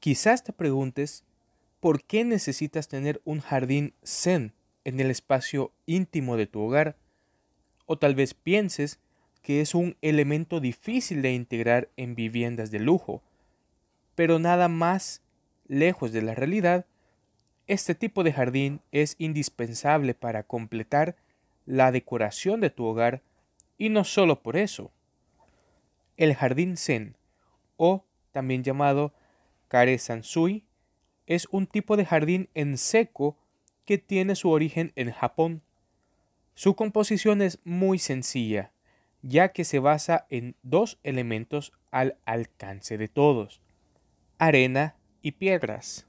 Quizás te preguntes por qué necesitas tener un jardín zen en el espacio íntimo de tu hogar, o tal vez pienses que es un elemento difícil de integrar en viviendas de lujo, pero nada más lejos de la realidad este tipo de jardín es indispensable para completar la decoración de tu hogar y no solo por eso. El jardín Zen, o también llamado Kare Sansui, es un tipo de jardín en seco que tiene su origen en Japón. Su composición es muy sencilla, ya que se basa en dos elementos al alcance de todos, arena y piedras.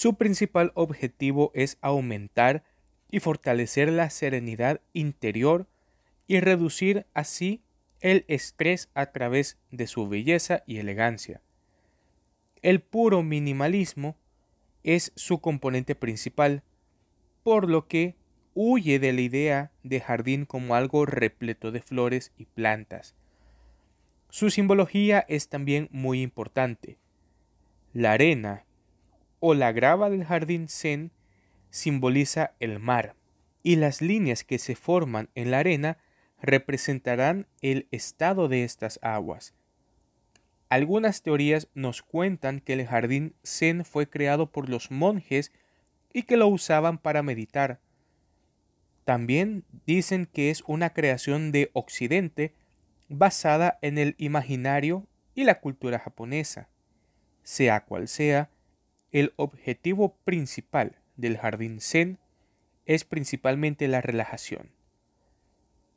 Su principal objetivo es aumentar y fortalecer la serenidad interior y reducir así el estrés a través de su belleza y elegancia. El puro minimalismo es su componente principal, por lo que huye de la idea de jardín como algo repleto de flores y plantas. Su simbología es también muy importante. La arena, o la grava del jardín zen simboliza el mar, y las líneas que se forman en la arena representarán el estado de estas aguas. Algunas teorías nos cuentan que el jardín zen fue creado por los monjes y que lo usaban para meditar. También dicen que es una creación de Occidente basada en el imaginario y la cultura japonesa. Sea cual sea, el objetivo principal del jardín zen es principalmente la relajación.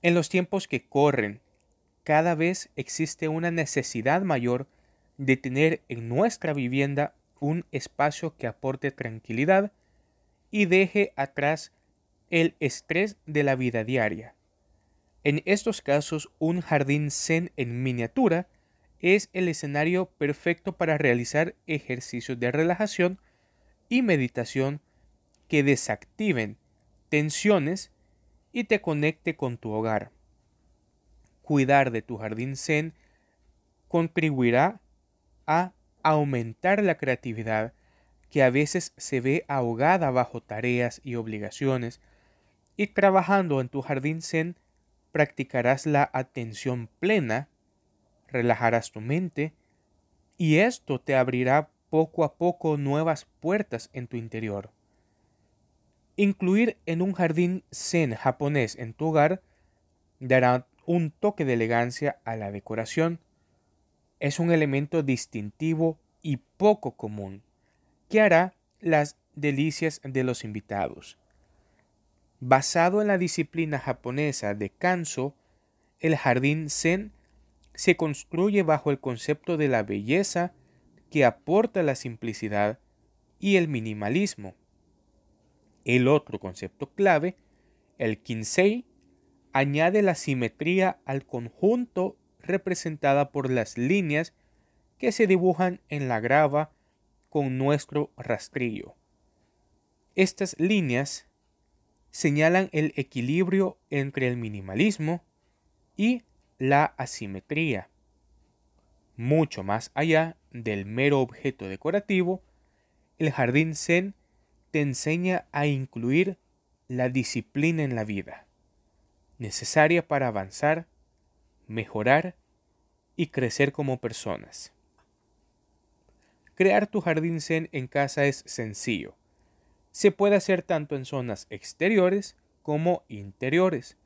En los tiempos que corren, cada vez existe una necesidad mayor de tener en nuestra vivienda un espacio que aporte tranquilidad y deje atrás el estrés de la vida diaria. En estos casos, un jardín zen en miniatura es el escenario perfecto para realizar ejercicios de relajación y meditación que desactiven tensiones y te conecte con tu hogar. Cuidar de tu jardín zen contribuirá a aumentar la creatividad que a veces se ve ahogada bajo tareas y obligaciones y trabajando en tu jardín zen practicarás la atención plena relajarás tu mente y esto te abrirá poco a poco nuevas puertas en tu interior. Incluir en un jardín zen japonés en tu hogar dará un toque de elegancia a la decoración. Es un elemento distintivo y poco común que hará las delicias de los invitados. Basado en la disciplina japonesa de Kanso, el jardín Zen se construye bajo el concepto de la belleza que aporta la simplicidad y el minimalismo. El otro concepto clave, el quincei, añade la simetría al conjunto representada por las líneas que se dibujan en la grava con nuestro rastrillo. Estas líneas señalan el equilibrio entre el minimalismo y la asimetría, mucho más allá del mero objeto decorativo, el jardín zen te enseña a incluir la disciplina en la vida, necesaria para avanzar, mejorar y crecer como personas. Crear tu jardín zen en casa es sencillo. Se puede hacer tanto en zonas exteriores como interiores.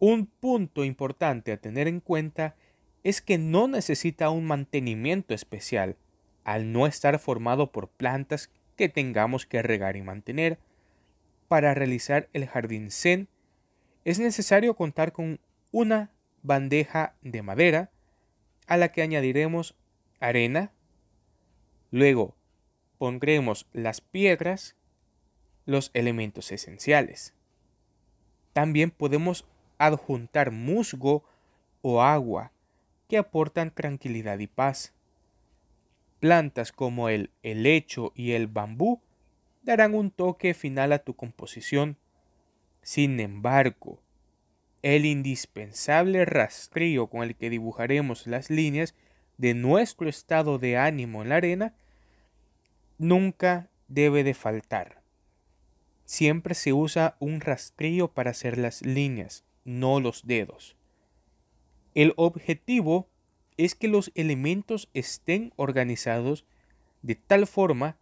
Un punto importante a tener en cuenta es que no necesita un mantenimiento especial, al no estar formado por plantas que tengamos que regar y mantener. Para realizar el jardín zen es necesario contar con una bandeja de madera a la que añadiremos arena, luego pondremos las piedras, los elementos esenciales. También podemos adjuntar musgo o agua que aportan tranquilidad y paz. Plantas como el helecho y el bambú darán un toque final a tu composición. Sin embargo, el indispensable rastrillo con el que dibujaremos las líneas de nuestro estado de ánimo en la arena nunca debe de faltar. Siempre se usa un rastrillo para hacer las líneas no los dedos. El objetivo es que los elementos estén organizados de tal forma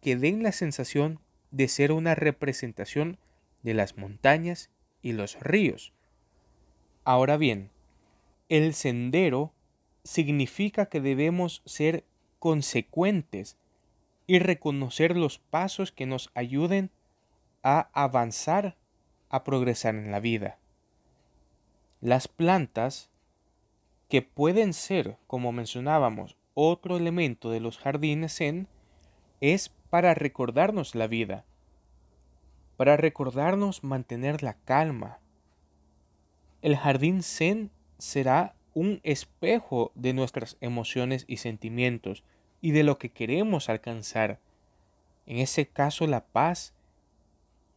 que den la sensación de ser una representación de las montañas y los ríos. Ahora bien, el sendero significa que debemos ser consecuentes y reconocer los pasos que nos ayuden a avanzar, a progresar en la vida. Las plantas, que pueden ser, como mencionábamos, otro elemento de los jardines zen, es para recordarnos la vida, para recordarnos mantener la calma. El jardín zen será un espejo de nuestras emociones y sentimientos y de lo que queremos alcanzar. En ese caso la paz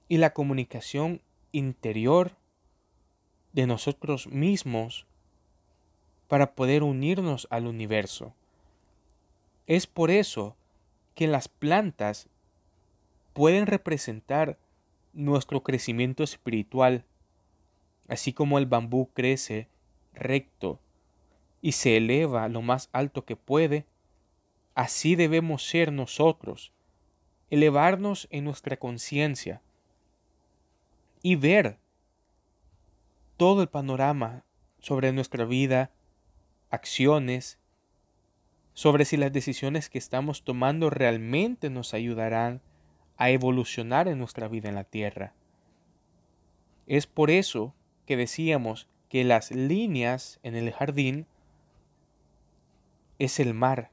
y la comunicación interior de nosotros mismos para poder unirnos al universo. Es por eso que las plantas pueden representar nuestro crecimiento espiritual, así como el bambú crece recto y se eleva lo más alto que puede, así debemos ser nosotros, elevarnos en nuestra conciencia y ver todo el panorama sobre nuestra vida, acciones, sobre si las decisiones que estamos tomando realmente nos ayudarán a evolucionar en nuestra vida en la tierra. Es por eso que decíamos que las líneas en el jardín es el mar,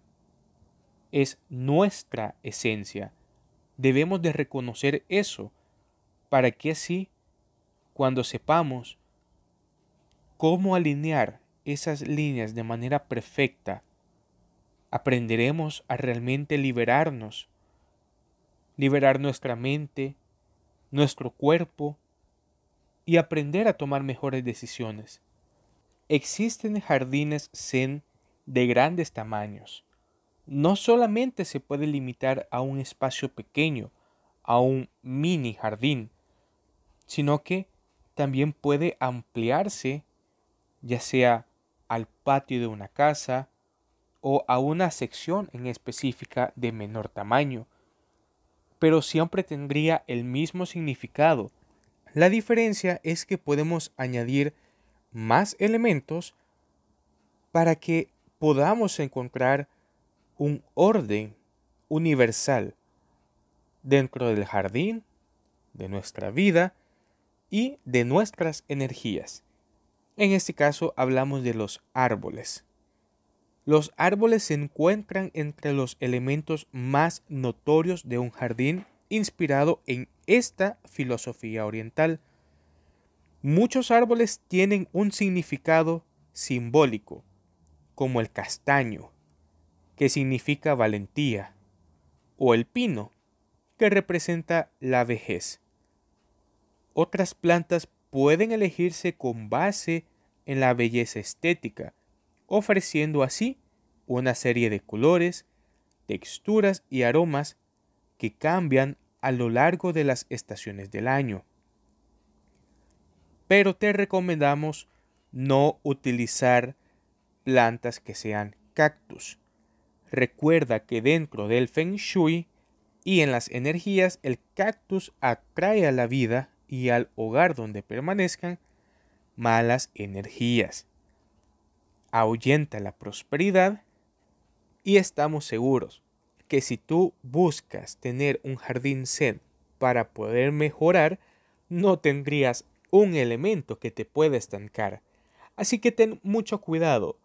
es nuestra esencia. Debemos de reconocer eso para que así, cuando sepamos cómo alinear esas líneas de manera perfecta, aprenderemos a realmente liberarnos, liberar nuestra mente, nuestro cuerpo y aprender a tomar mejores decisiones. Existen jardines zen de grandes tamaños. No solamente se puede limitar a un espacio pequeño, a un mini jardín, sino que también puede ampliarse ya sea al patio de una casa o a una sección en específica de menor tamaño, pero siempre tendría el mismo significado. La diferencia es que podemos añadir más elementos para que podamos encontrar un orden universal dentro del jardín, de nuestra vida y de nuestras energías. En este caso hablamos de los árboles. Los árboles se encuentran entre los elementos más notorios de un jardín inspirado en esta filosofía oriental. Muchos árboles tienen un significado simbólico, como el castaño, que significa valentía, o el pino, que representa la vejez. Otras plantas pueden elegirse con base en la belleza estética, ofreciendo así una serie de colores, texturas y aromas que cambian a lo largo de las estaciones del año. Pero te recomendamos no utilizar plantas que sean cactus. Recuerda que dentro del feng shui y en las energías el cactus atrae a la vida y al hogar donde permanezcan malas energías. Ahuyenta la prosperidad y estamos seguros que si tú buscas tener un jardín zen para poder mejorar, no tendrías un elemento que te pueda estancar. Así que ten mucho cuidado.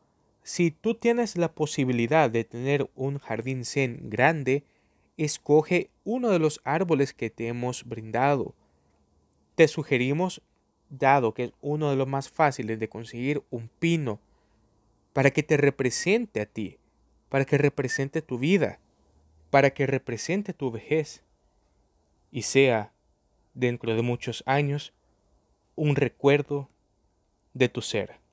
Si tú tienes la posibilidad de tener un jardín zen grande, escoge uno de los árboles que te hemos brindado te sugerimos, dado que es uno de los más fáciles de conseguir, un pino para que te represente a ti, para que represente tu vida, para que represente tu vejez y sea, dentro de muchos años, un recuerdo de tu ser.